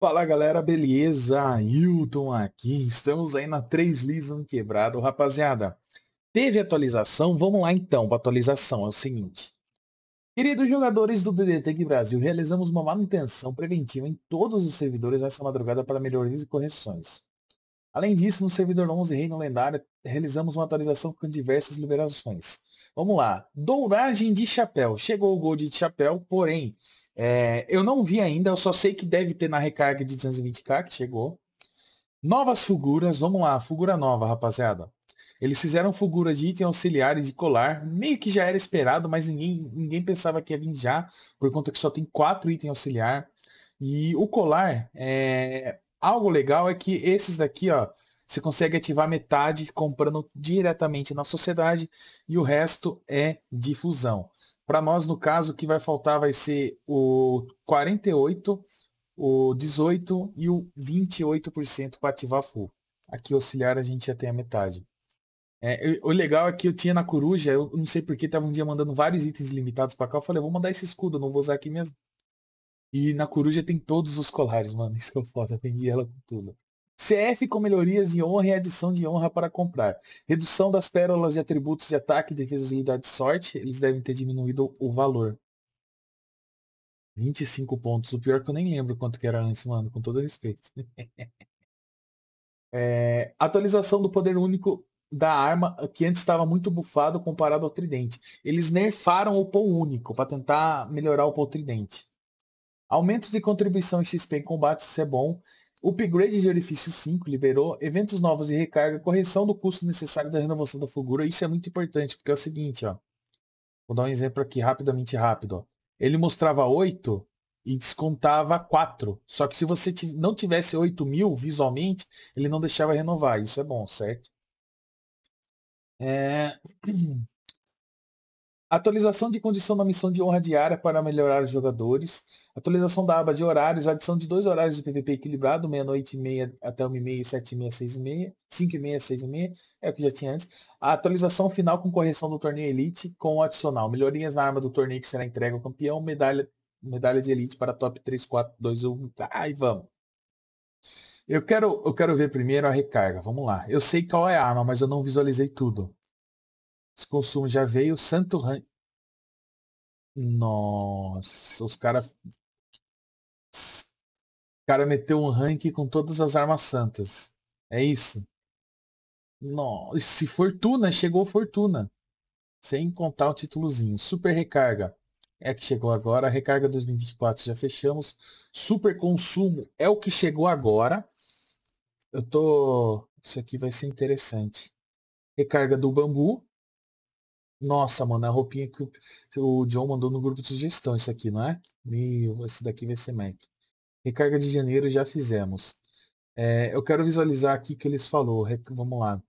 Fala galera, beleza? Hilton aqui, estamos aí na 3 Lis quebrado, rapaziada. Teve atualização? Vamos lá então para atualização, é o seguinte. Queridos jogadores do DDTG Brasil, realizamos uma manutenção preventiva em todos os servidores essa madrugada para melhorias e correções. Além disso, no servidor 11 Reino Lendário, realizamos uma atualização com diversas liberações. Vamos lá, douragem de chapéu. Chegou o gol de chapéu, porém, é, eu não vi ainda, eu só sei que deve ter na recarga de 220k que chegou. Novas figuras, vamos lá, figura nova, rapaziada. Eles fizeram figura de item auxiliar e de colar, meio que já era esperado, mas ninguém, ninguém pensava que ia vir já, por conta que só tem quatro itens auxiliar. E o colar, é... algo legal é que esses daqui, ó, você consegue ativar metade comprando diretamente na sociedade e o resto é difusão. Para nós, no caso, o que vai faltar vai ser o 48, o 18 e o 28% para ativar full. Aqui auxiliar a gente já tem a metade. É, eu, o legal é que eu tinha na coruja, eu não sei porque tava um dia mandando vários itens limitados para cá. Eu falei, vou mandar esse escudo, não vou usar aqui mesmo. E na coruja tem todos os colares, mano. Isso é foda, vendi ela com tudo. CF com melhorias de honra e adição de honra para comprar. Redução das pérolas e atributos de ataque, defesa, agilidade e sorte. Eles devem ter diminuído o valor. 25 pontos. O pior é que eu nem lembro quanto que era antes, mano, com todo respeito. é, atualização do poder único da arma, que antes estava muito bufado comparado ao tridente. Eles nerfaram o pull único para tentar melhorar o pull tridente. Aumentos de contribuição em XP em combate, isso é bom. O upgrade de Orifício 5 liberou eventos novos de recarga, correção do custo necessário da renovação da Fulgura. Isso é muito importante, porque é o seguinte, ó. Vou dar um exemplo aqui rapidamente rápido. Ele mostrava 8 e descontava 4. Só que se você não tivesse 8 mil visualmente, ele não deixava renovar. Isso é bom, certo? É... Atualização de condição na missão de honra diária para melhorar os jogadores. Atualização da aba de horários. Adição de dois horários de PVP equilibrado, meia-noite e meia até uma e meia, sete e meia, seis e meia, cinco e meia, seis e meia. É o que já tinha antes. A atualização final com correção do torneio Elite com adicional. Melhorias na arma do torneio que será entregue ao campeão. Medalha, medalha de Elite para top 3, 4, 2, 1. Ai, vamos. Eu quero, eu quero ver primeiro a recarga. Vamos lá. Eu sei qual é a arma, mas eu não visualizei tudo. Esse consumo já veio, santo ran... Nossa, os caras... cara meteu um rank com todas as armas santas. É isso. Nossa, se fortuna, chegou fortuna. Sem contar o títulozinho. Super recarga. É que chegou agora. recarga 2024 já fechamos. Super consumo é o que chegou agora. Eu tô. Isso aqui vai ser interessante. Recarga do bambu. Nossa, mano, a roupinha que o, John mandou no grupo de sugestão, isso aqui, não é? Meu, esse daqui vai ser Mac. Recarga de janeiro já fizemos. É, eu quero visualizar aqui que eles falou. Vamos lá.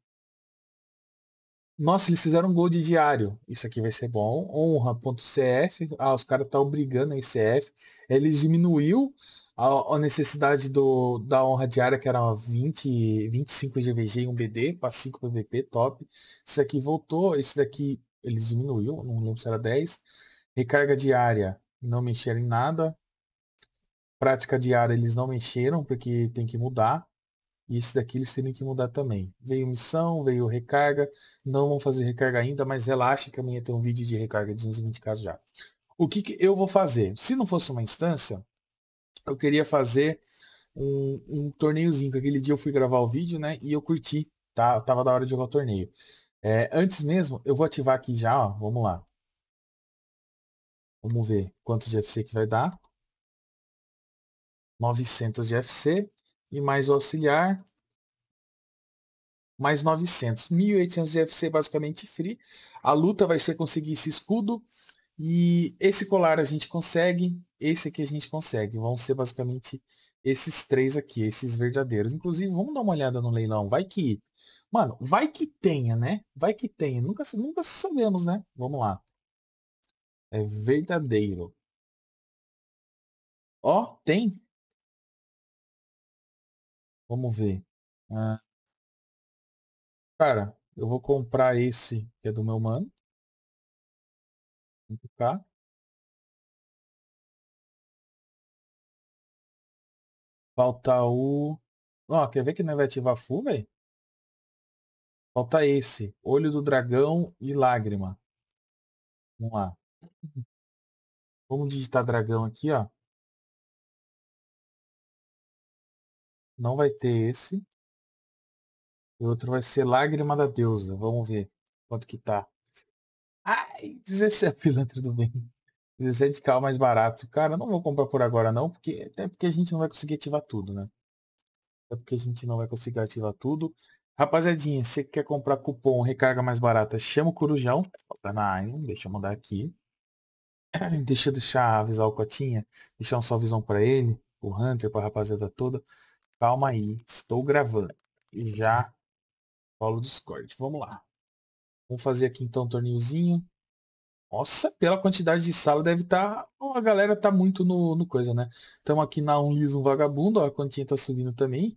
Nossa, eles fizeram um gol de diário. Isso aqui vai ser bom. Honra.cf. Ah, os caras estão tá brigando aí, CF. Eles diminuiu a, a, necessidade do, da honra diária, que era 20, 25 GVG e 1 BD, para 5 PVP, top. Isso aqui voltou. Esse daqui ele diminuiu, não lembro se era 10. Recarga diária, não mexeram em nada. Prática diária, eles não mexeram, porque tem que mudar. E esse daqui eles teriam que mudar também. Veio missão, veio recarga. Não vão fazer recarga ainda, mas relaxa que amanhã tem um vídeo de recarga de 220 casos já. O que, que eu vou fazer? Se não fosse uma instância, eu queria fazer um, um torneiozinho. Que aquele dia eu fui gravar o vídeo, né? E eu curti, tá? Eu tava da hora de jogar o torneio. É, antes mesmo, eu vou ativar aqui já, ó, vamos lá. Vamos ver quantos de FC que vai dar. 900 de FC e mais o auxiliar. Mais 900. 1.800 de FC basicamente free. A luta vai ser conseguir esse escudo. E esse colar a gente consegue. Esse aqui a gente consegue. Vão ser basicamente esses três aqui, esses verdadeiros. Inclusive, vamos dar uma olhada no leilão. Vai que. Mano, vai que tenha, né? Vai que tenha. Nunca, nunca sabemos, né? Vamos lá. É verdadeiro. Ó, oh, tem. Vamos ver. Ah. Cara, eu vou comprar esse que é do meu mano. 5K. Falta o... Ó, quer ver que não é vai ativar full, velho? Falta esse. Olho do dragão e lágrima. Vamos lá. Vamos digitar dragão aqui, ó. Não vai ter esse. E outro vai ser lágrima da deusa. Vamos ver quanto que tá. Ai, 17 pilantra do bem. 16 cal mais barato. Cara, não vou comprar por agora não, porque até porque a gente não vai conseguir ativar tudo, né? Até porque a gente não vai conseguir ativar tudo. Rapaziadinha, você quer comprar cupom recarga mais barata, chama o Corujão. Tá na Iron, deixa eu mandar aqui. Deixa eu deixar avisar o Cotinha, deixar um visão para ele, o Hunter, pra rapaziada toda. Calma aí, estou gravando. e Já falo Discord. Vamos lá. Vamos fazer aqui então um torneiozinho. Nossa, pela quantidade de sala deve estar. Tá... a galera tá muito no, no coisa, né? Estamos aqui na Um Liso, um Vagabundo. Ó, a quantia tá subindo também.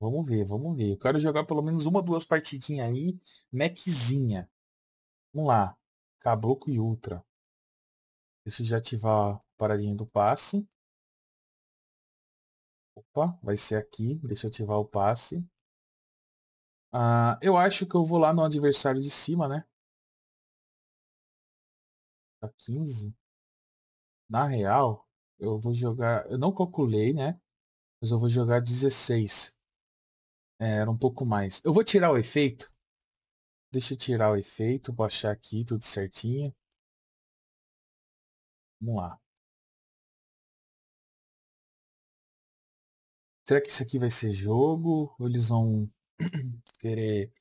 Vamos ver, vamos ver. Eu quero jogar pelo menos uma, duas partidinhas aí. Maczinha. Vamos lá. Caboclo e Ultra. Deixa eu já ativar a paradinha do passe. Opa, vai ser aqui. Deixa eu ativar o passe. Ah, eu acho que eu vou lá no adversário de cima, né? Tá 15. Na real, eu vou jogar... Eu não calculei, né? Mas eu vou jogar 16. É, era um pouco mais. Eu vou tirar o efeito. Deixa eu tirar o efeito, baixar aqui tudo certinho. Vamos lá. Será que isso aqui vai ser jogo? Ou eles vão querer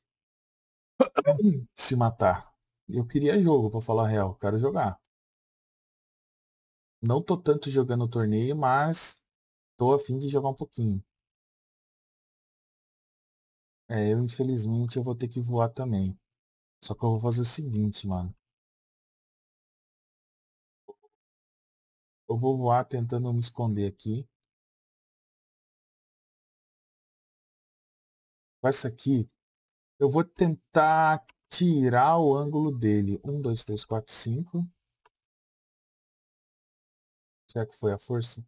hum. se matar. Eu queria jogo, pra falar a real, quero jogar. Não tô tanto jogando torneio, mas tô afim de jogar um pouquinho. É, eu infelizmente eu vou ter que voar também. Só que eu vou fazer o seguinte, mano. Eu vou voar tentando me esconder aqui. com essa aqui, eu vou tentar tirar o ângulo dele. 1, 2, 3, 4, 5. Será que foi a força?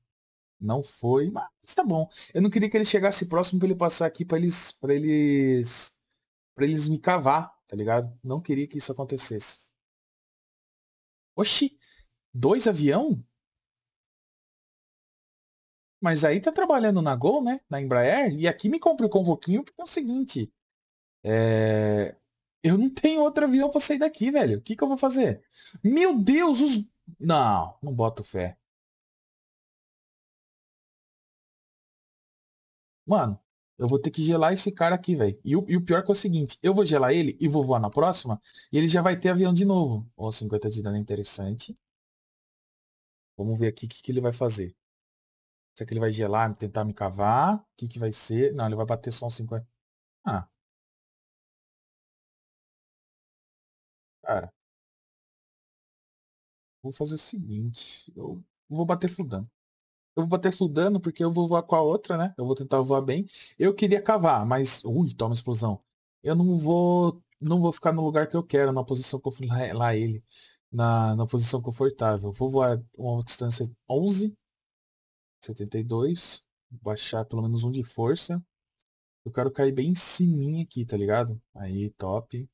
Não foi, mas tá bom. Eu não queria que ele chegasse próximo para ele passar aqui para eles eles eles me cavar, tá ligado? Não queria que isso acontecesse. Oxi, dois avião? Mas aí tá trabalhando na Gol, né? Na Embraer. E aqui me complicou um pouquinho porque é o seguinte. É... Eu não tenho outro avião pra sair daqui, velho. O que, que eu vou fazer? Meu Deus, os. Não, não boto fé. Mano, eu vou ter que gelar esse cara aqui, velho. E, e, o pior que é o seguinte, eu vou gelar ele e vou voar na próxima, e ele já vai ter avião de novo. Ó, oh, 50 de dano é interessante. Vamos ver aqui o que, que ele vai fazer. Será que ele vai gelar, tentar me cavar? O que, que vai ser? Não, ele vai bater só um 50. Ah. Cara. Vou fazer o seguinte. Eu vou bater fludando. Eu vou bater fludando porque eu vou voar com a outra, né? Eu vou tentar voar bem. Eu queria cavar, mas... Ui, toma explosão. Eu não vou... Não vou ficar no lugar que eu quero, na posição que eu fui lá, lá ele. Na, na posição confortável. Vou voar uma distância 11 72. Baixar pelo menos um de força. Eu quero cair bem em cima aqui, tá ligado? Aí, top.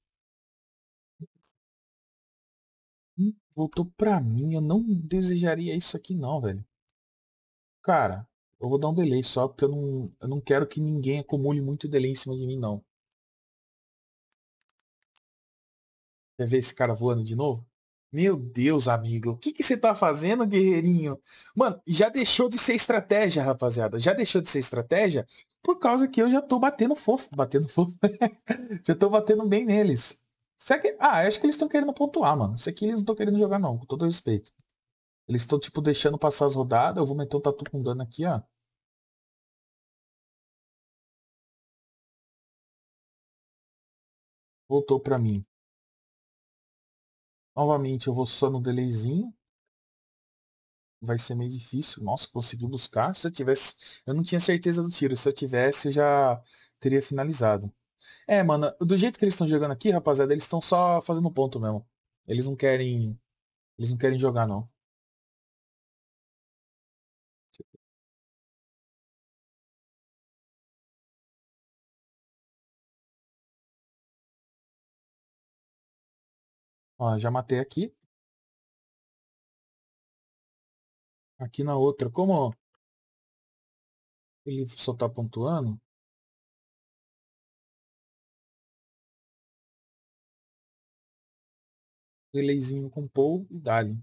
Hum, voltou pra mim. Eu não desejaria isso aqui não, velho. Cara, eu vou dar um delay só, porque eu não, eu não quero que ninguém acumule muito delay em cima de mim, não. Quer ver esse cara voando de novo? Meu Deus, amigo, o que, que você tá fazendo, guerreirinho? Mano, já deixou de ser estratégia, rapaziada. Já deixou de ser estratégia por causa que eu já tô batendo fofo. Batendo fofo. já tô batendo bem neles. Será que... Ah, acho que eles estão querendo pontuar, mano. Isso aqui eles não estão querendo jogar, não, com todo respeito. Eles estão, tipo, deixando passar as rodadas. Eu vou meter um tatu com dano aqui, ó. Voltou pra mim. Novamente eu vou só no delayzinho. Vai ser meio difícil. Nossa, consegui buscar. Se eu tivesse. Eu não tinha certeza do tiro. Se eu tivesse, eu já teria finalizado. É, mano, do jeito que eles estão jogando aqui, rapaziada, eles estão só fazendo ponto mesmo. Eles não querem. Eles não querem jogar, não. Ó, já matei aqui. Aqui na outra, como ele só está pontuando, relayzinho com Paul e Dali.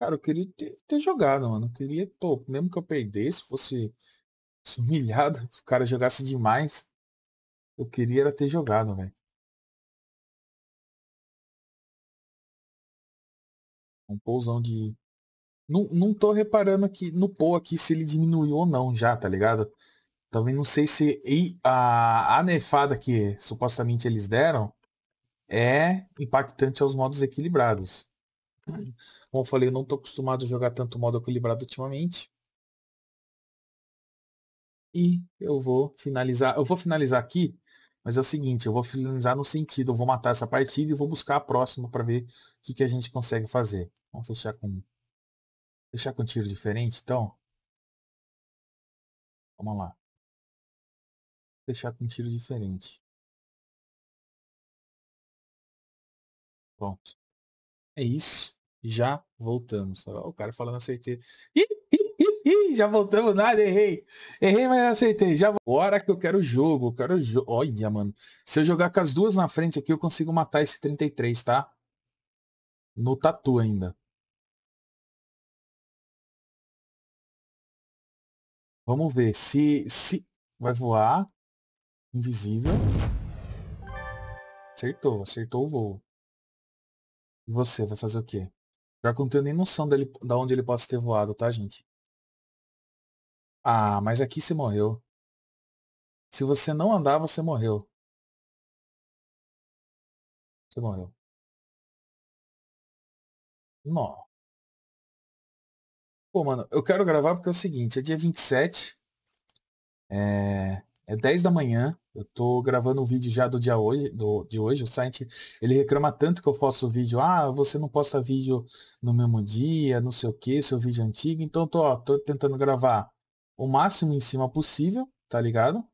Cara, eu queria ter, ter, jogado, mano. Eu queria, pô, mesmo que eu perdesse, fosse, humilhado, o cara jogasse demais. Eu queria era ter jogado, velho. Um pousão de. Não, não tô reparando aqui no pou aqui se ele diminuiu ou não já, tá ligado? Também não sei se a, a nerfada que supostamente eles deram é impactante aos modos equilibrados. Como eu falei, eu não tô acostumado a jogar tanto modo equilibrado ultimamente. E eu vou finalizar. Eu vou finalizar aqui mas é o seguinte, eu vou finalizar no sentido, eu vou matar essa partida e vou buscar a próxima para ver o que, que a gente consegue fazer. Vamos fechar com fechar com tiro diferente, então. Vamos lá. Fechar com tiro diferente. Pronto. É isso. Já voltamos. O cara falando a certeza. Ih, Ih, já voltamos nada, errei. Errei, mas acertei. Já Agora que eu quero o jogo, eu quero o jogo. Olha, mano. Se eu jogar com as duas na frente aqui, eu consigo matar esse 33, tá? No tatu ainda. Vamos ver se... se... Vai voar. Invisível. Acertou, acertou o voo. E você, vai fazer o quê? Pior que eu não tenho nem noção dele, da onde ele possa ter voado, tá, gente? Ah, mas aqui você morreu. Se você não andar, você morreu. Você morreu. Não. Pô, mano, eu quero gravar porque é o seguinte, é dia 27. Eh, é, é 10 da manhã. Eu tô gravando um vídeo já do dia hoje, do, de hoje. O site, ele reclama tanto que eu posto vídeo. Ah, você não posta vídeo no mesmo dia, não sei o que, seu vídeo é antigo. Então, tô, ó, tô tentando gravar o máximo em cima possível, tá ligado?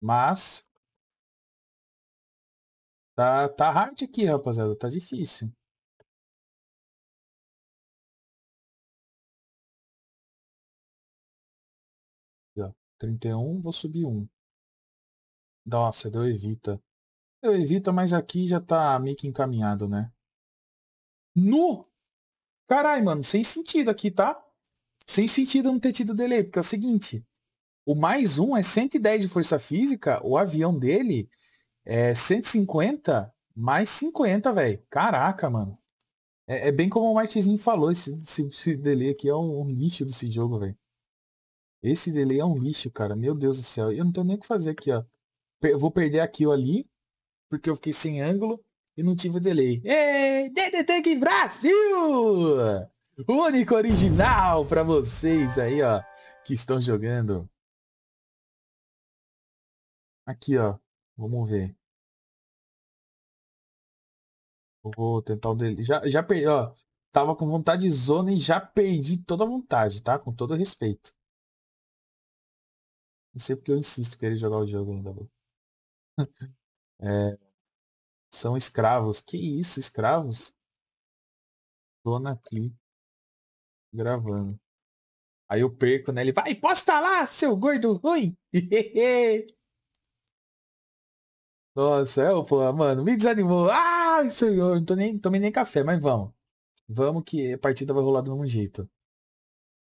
Mas tá, tá hard aqui, rapaziada, tá difícil. Aqui, ó, 31, vou subir 1. Nossa, deu evita. eu evita, mas aqui já tá meio que encaminhado, né? No! Caralho, mano, sem sentido aqui, tá? sem sentido não ter tido delay, porque é o seguinte, o mais um é 110 de força física, o avião dele é 150 mais 50, velho. Caraca, mano. É, é, bem como o Martizinho falou, esse, esse, esse delay aqui é um, um lixo desse jogo, velho. Esse delay é um lixo, cara. Meu Deus do céu. Eu não tenho nem o que fazer aqui, ó. Eu vou perder aqui ou ali, porque eu fiquei sem ângulo e não tive delay. Ei, DDT Brasil! único original para vocês aí, ó, que estão jogando. Aqui, ó. Vamos ver. Vou tentar o um dele. Já, já perdi, ó. Tava com vontade de zona e já perdi toda a vontade, tá? Com todo respeito. Não sei porque eu insisto querer jogar o jogo ainda. é, são escravos. Que isso, escravos? Dona Cli gravando. Aí eu perco, né? Ele vai, posta lá, seu gordo ruim! Nossa, eu pô, ah, mano, me desanimou. Ah, senhor, não tô nem, tomei nem café, mas vamos. Vamos que a partida vai rolar do mesmo jeito.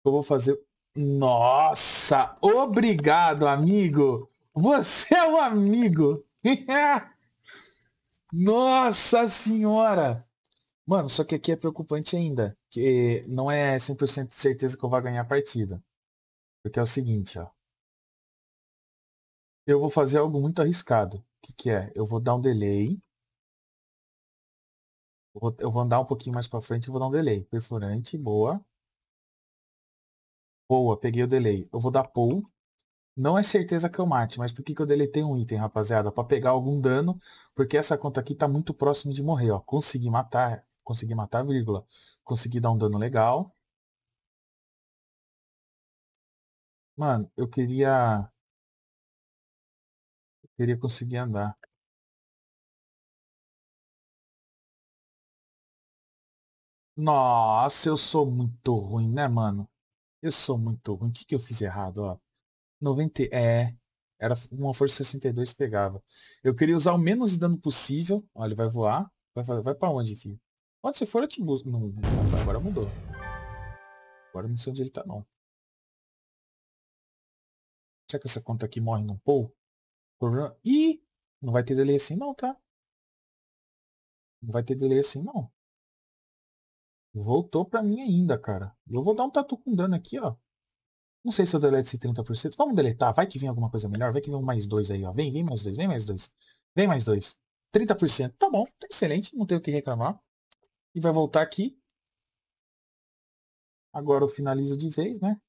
Eu vou fazer. Nossa! Obrigado, amigo! Você é o um amigo! Nossa senhora! Mano, só que aqui é preocupante ainda que não é 100% de certeza que eu vou ganhar a partida. Porque é o seguinte, ó. Eu vou fazer algo muito arriscado. O que, que é? Eu vou dar um delay. Eu vou, andar um pouquinho mais para frente e vou dar um delay. Perfurante, boa. Boa, peguei o delay. Eu vou dar pull. Não é certeza que eu mate, mas por que, que eu deletei um item, rapaziada? Para pegar algum dano, porque essa conta aqui tá muito próxima de morrer, ó. Consegui matar Consegui matar a vírgula. Consegui dar um dano legal. Mano, eu queria... Eu queria conseguir andar. Nossa, eu sou muito ruim, né, mano? Eu sou muito ruim. O que, que eu fiz errado, ó? 90... É... Era uma força 62 pegava. Eu queria usar o menos dano possível. Olha, ele vai voar. Vai, vai, vai pra onde, filho? Onde você for, eu te busco. Não, não, agora mudou. Agora não sei onde ele tá, não. Será que essa conta aqui morre num pool? Problema... Ih! Não vai ter delay assim não, tá? Não vai ter delay assim não. Voltou pra mim ainda, cara. Eu vou dar um tatu com dano aqui, ó. Não sei se eu delete esse 30%. Vamos deletar. Vai que vem alguma coisa melhor. Vai que vem um mais dois aí, ó. Vem, vem mais dois, vem mais dois. Vem mais dois. 30%. Tá bom, tá excelente. Não tenho o que reclamar e vai voltar aqui. Agora eu finalizo de vez, né?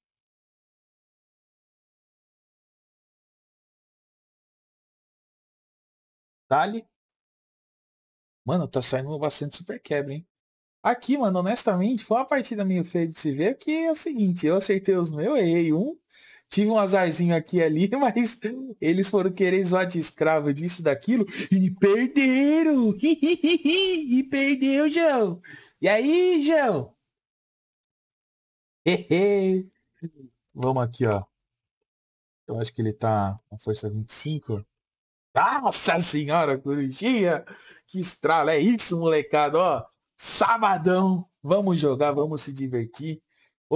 Dali. Mano, tá saindo bastante super quebra, hein? Aqui, mano, honestamente, foi uma partida meio feia de se ver, porque é o seguinte, eu acertei os meus, eu errei um, Tive um azarzinho aqui e ali, mas eles foram querer zoar de escravo disso daquilo e perderam. e perdeu, João. E aí, João? Vamos aqui, ó. Eu acho que ele tá com força 25. Nossa senhora, Corujinha! Que estrala, é isso, molecada, ó. Sabadão, vamos jogar, vamos se divertir.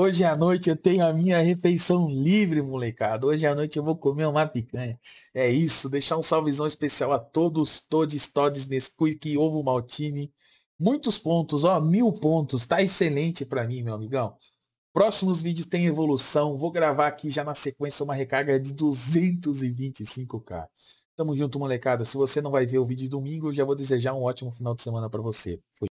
Hoje à noite eu tenho a minha refeição livre, molecada. Hoje à noite eu vou comer uma picanha. É isso, deixar um salvezão especial a todos, todos, todos, Nesquik, Ovo Maltini. Muitos pontos, ó, mil pontos. Tá excelente para mim, meu amigão. Próximos vídeos tem evolução. Vou gravar aqui já na sequência uma recarga de 225k. Tamo junto, molecada. Se você não vai ver o vídeo de domingo, eu já vou desejar um ótimo final de semana para você. Fui.